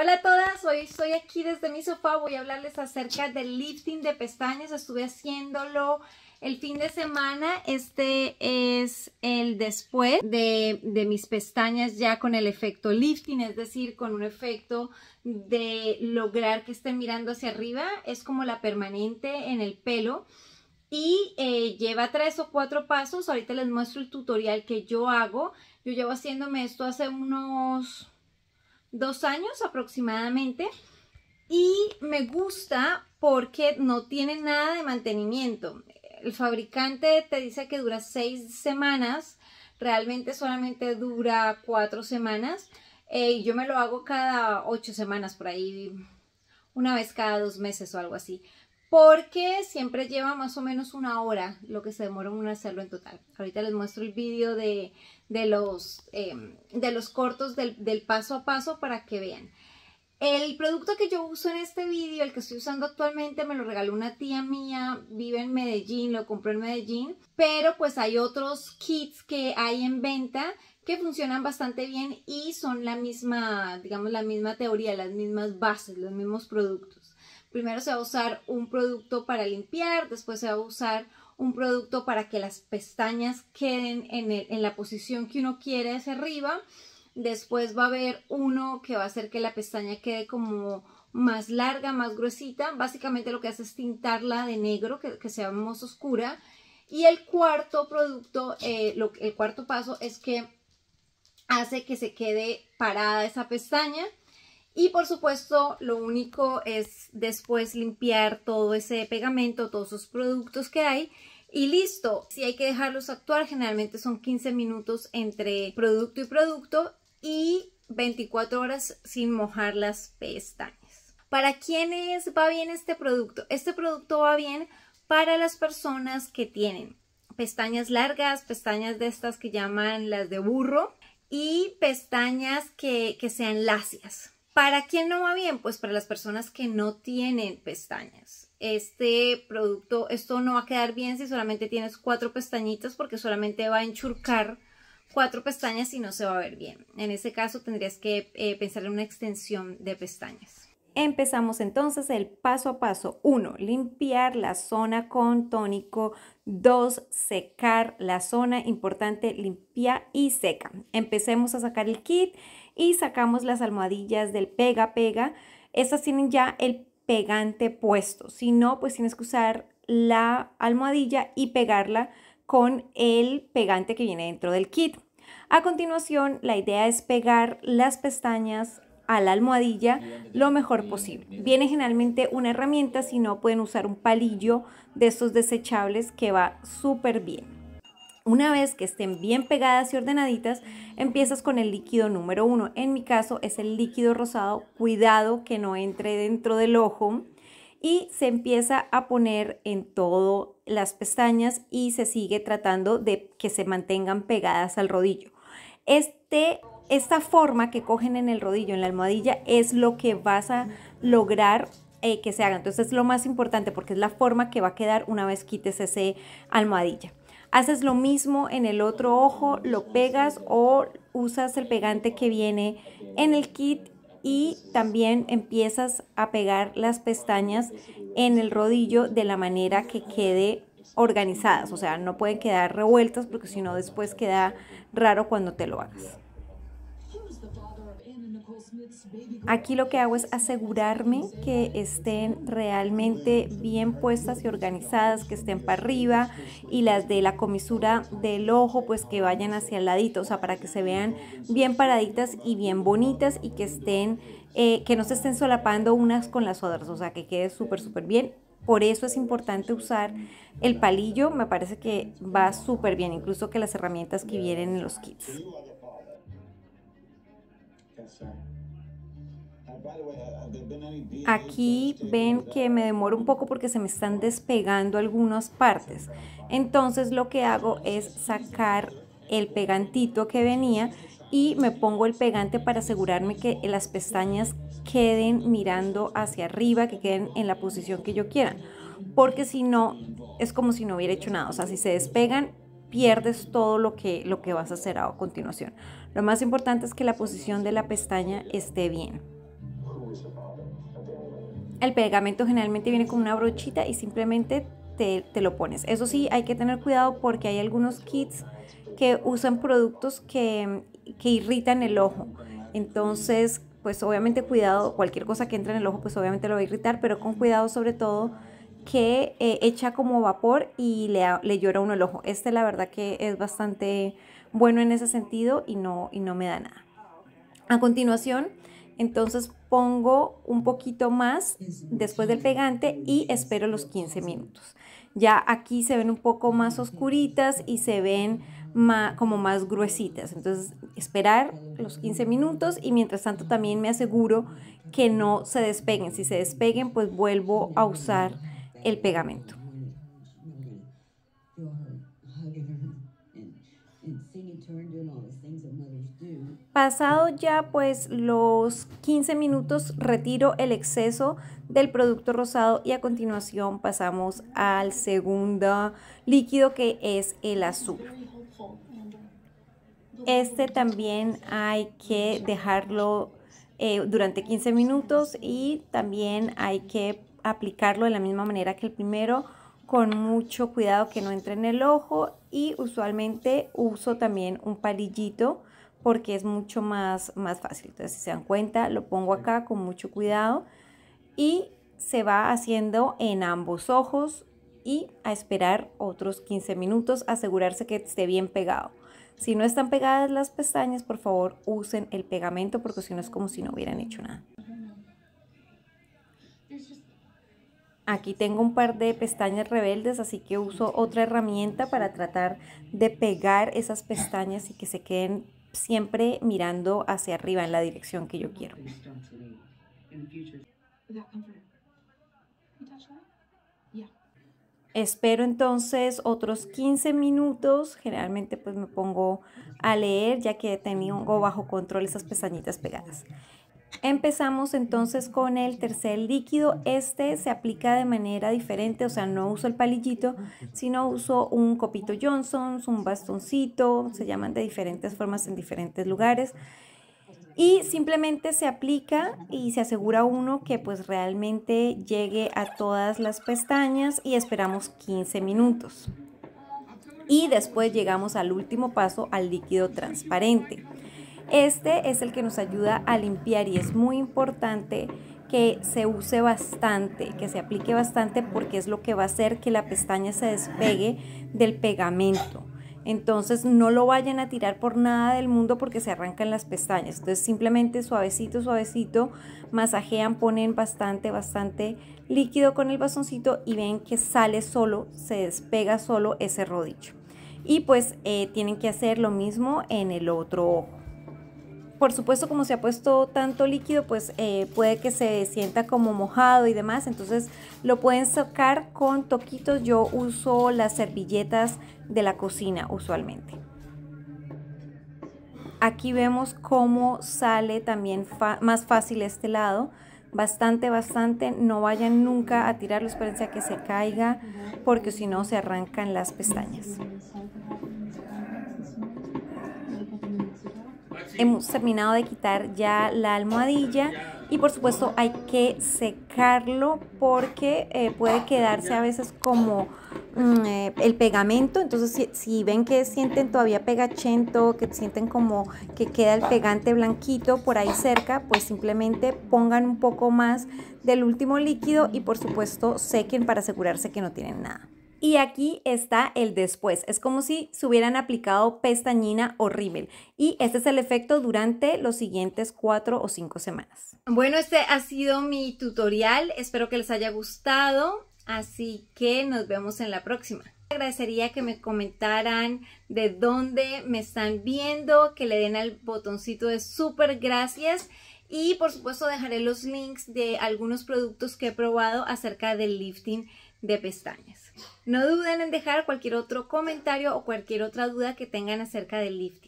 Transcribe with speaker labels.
Speaker 1: Hola a todas, hoy estoy aquí desde mi sofá, voy a hablarles acerca del lifting de pestañas, estuve haciéndolo el fin de semana, este es el después de, mis pestañas ya con el efecto lifting, es decir, con un efecto de lograr que estén mirando hacia arriba, es como la permanente en el pelo y eh, lleva tres o cuatro pasos, ahorita les muestro el tutorial que yo hago, yo llevo haciéndome esto hace unos dos años aproximadamente y me gusta porque no tiene nada de mantenimiento. El fabricante te dice que dura seis semanas, realmente solamente dura cuatro semanas. Eh, y yo me lo hago cada ocho semanas por ahí, una vez cada dos meses o algo así porque siempre lleva más o menos una hora lo que se demora en hacerlo en total. Ahorita les muestro el vídeo de, los, em, de los cortos del, del, paso a paso para que vean. El producto que yo uso en este vídeo, el que estoy usando actualmente, me lo regaló una tía mía, vive en Medellín, lo compré en Medellín, pero pues hay otros kits que hay en venta que funcionan bastante bien y son la misma, digamos, la misma teoría, las mismas bases, los mismos productos. Primero se va a usar un producto para limpiar, después se va a usar un producto para que las pestañas queden en, la posición que uno quiere hacia arriba. Después va a haber uno que va a hacer que la pestaña quede como más larga, más gruesita. Básicamente lo que hace es tintarla de negro, que, sea más oscura. Y el cuarto producto, eh, el cuarto paso es que hace que se quede parada esa pestaña y por supuesto, lo único es después limpiar todo ese pegamento, todos esos productos que hay y listo. Si hay que dejarlos actuar, generalmente son 15 minutos entre producto y producto y 24 horas sin mojar las pestañas. ¿Para quiénes va bien este producto? Este producto va bien para las personas que tienen pestañas largas, pestañas de estas que llaman las de burro y pestañas que, sean lacias. ¿Para quién no va bien? Pues para las personas que no tienen pestañas. Este producto, esto no va a quedar bien si solamente tienes cuatro pestañitas porque solamente va a enchurcar cuatro pestañas y no se va a ver bien. En ese caso tendrías que eh, pensar en una extensión de pestañas. Empezamos entonces el paso a paso. Uno, Limpiar la zona con tónico. Dos, Secar la zona. Importante, limpia y seca. Empecemos a sacar el kit y sacamos las almohadillas del pega-pega. Estas tienen ya el pegante puesto. Si no, pues tienes que usar la almohadilla y pegarla con el pegante que viene dentro del kit. A continuación, la idea es pegar las pestañas a la almohadilla lo mejor posible. Viene generalmente una herramienta, si no pueden usar un palillo de estos desechables que va súper bien. Una vez que estén bien pegadas y ordenaditas, empiezas con el líquido número uno. En mi caso es el líquido rosado, cuidado que no entre dentro del ojo. Y se empieza a poner en todas las pestañas y se sigue tratando de que se mantengan pegadas al rodillo. Este, esta forma que cogen en el rodillo, en la almohadilla, es lo que vas a lograr eh, que se haga. Entonces es lo más importante porque es la forma que va a quedar una vez quites ese almohadilla. Haces lo mismo en el otro ojo, lo pegas o usas el pegante que viene en el kit y también empiezas a pegar las pestañas en el rodillo de la manera que quede organizadas, o sea, no pueden quedar revueltas porque si no después queda raro cuando te lo hagas. Aquí lo que hago es asegurarme que estén realmente bien puestas y organizadas, que estén para arriba y las de la comisura del ojo pues que vayan hacia el ladito, o sea, para que se vean bien paraditas y bien bonitas y que estén, eh, que no se estén solapando unas con las otras, o sea, que quede súper, súper bien por eso es importante usar el palillo, me parece que va súper bien, incluso que las herramientas que vienen en los kits. Aquí ven que me demoro un poco porque se me están despegando algunas partes. Entonces lo que hago es sacar el pegantito que venía y me pongo el pegante para asegurarme que las pestañas queden mirando hacia arriba, que queden en la posición que yo quiera. Porque si no, es como si no hubiera hecho nada. O sea, si se despegan, pierdes todo lo que, lo que vas a hacer a continuación. Lo más importante es que la posición de la pestaña esté bien. El pegamento generalmente viene con una brochita y simplemente te, lo pones. Eso sí, hay que tener cuidado porque hay algunos kits que usan productos que, que irritan el ojo. Entonces, pues obviamente cuidado, cualquier cosa que entre en el ojo, pues obviamente lo va a irritar, pero con cuidado sobre todo que eh, echa como vapor y le, llora uno el ojo. Este la verdad que es bastante bueno en ese sentido y no, y no me da nada. A continuación, entonces pongo un poquito más después del pegante y espero los 15 minutos. Ya aquí se ven un poco más oscuritas y se ven más, como más gruesitas. Entonces esperar los 15 minutos y mientras tanto también me aseguro que no se despeguen. Si se despeguen pues vuelvo a usar el pegamento. Pasado ya pues los 15 minutos retiro el exceso del producto rosado y a continuación pasamos al segundo líquido que es el azul. Este también hay que dejarlo eh, durante 15 minutos y también hay que aplicarlo de la misma manera que el primero, con mucho cuidado que no entre en el ojo y usualmente uso también un palillito porque es mucho más, más fácil. Entonces, si se dan cuenta, lo pongo acá con mucho cuidado y se va haciendo en ambos ojos y a esperar otros 15 minutos, asegurarse que esté bien pegado. Si no están pegadas las pestañas, por favor usen el pegamento porque si no es como si no hubieran hecho nada. Aquí tengo un par de pestañas rebeldes, así que uso otra herramienta para tratar de pegar esas pestañas y que se queden siempre mirando hacia arriba en la dirección que yo quiero. Espero entonces otros 15 minutos, generalmente pues me pongo a leer ya que tengo bajo control esas pestañitas pegadas. Empezamos entonces con el tercer líquido. Este se aplica de manera diferente, o sea, no uso el palillito, sino uso un copito Johnson, un bastoncito, se llaman de diferentes formas en diferentes lugares. Y simplemente se aplica y se asegura uno que pues realmente llegue a todas las pestañas y esperamos 15 minutos. Y después llegamos al último paso, al líquido transparente. Este es el que nos ayuda a limpiar y es muy importante que se use bastante, que se aplique bastante porque es lo que va a hacer que la pestaña se despegue del pegamento. Entonces no lo vayan a tirar por nada del mundo porque se arrancan las pestañas. Entonces simplemente suavecito, suavecito, masajean, ponen bastante, bastante líquido con el bastoncito y ven que sale solo, se despega solo ese rodillo. Y pues eh, tienen que hacer lo mismo en el otro ojo por supuesto, como se ha puesto tanto líquido, pues eh, puede que se sienta como mojado y demás. Entonces lo pueden sacar con toquitos. Yo uso las servilletas de la cocina usualmente. Aquí vemos cómo sale también más fácil este lado. Bastante, bastante. No vayan nunca a tirarlo. Espérense a que se caiga porque si no se arrancan las pestañas. hemos terminado de quitar ya la almohadilla y por supuesto hay que secarlo porque eh, puede quedarse a veces como mm, eh, el pegamento entonces si, ven que sienten todavía pegachento que sienten como que queda el pegante blanquito por ahí cerca pues simplemente pongan un poco más del último líquido y por supuesto sequen para asegurarse que no tienen nada y aquí está el después. Es como si se hubieran aplicado pestañina o rímel. Y este es el efecto durante los siguientes cuatro o cinco semanas. Bueno, este ha sido mi tutorial. Espero que les haya gustado. Así que nos vemos en la próxima. Agradecería que me comentaran de dónde me están viendo, que le den al botoncito de súper gracias. Y por supuesto dejaré los links de algunos productos que he probado acerca del lifting de pestañas. No duden en dejar cualquier otro comentario o cualquier otra duda que tengan acerca del lifting.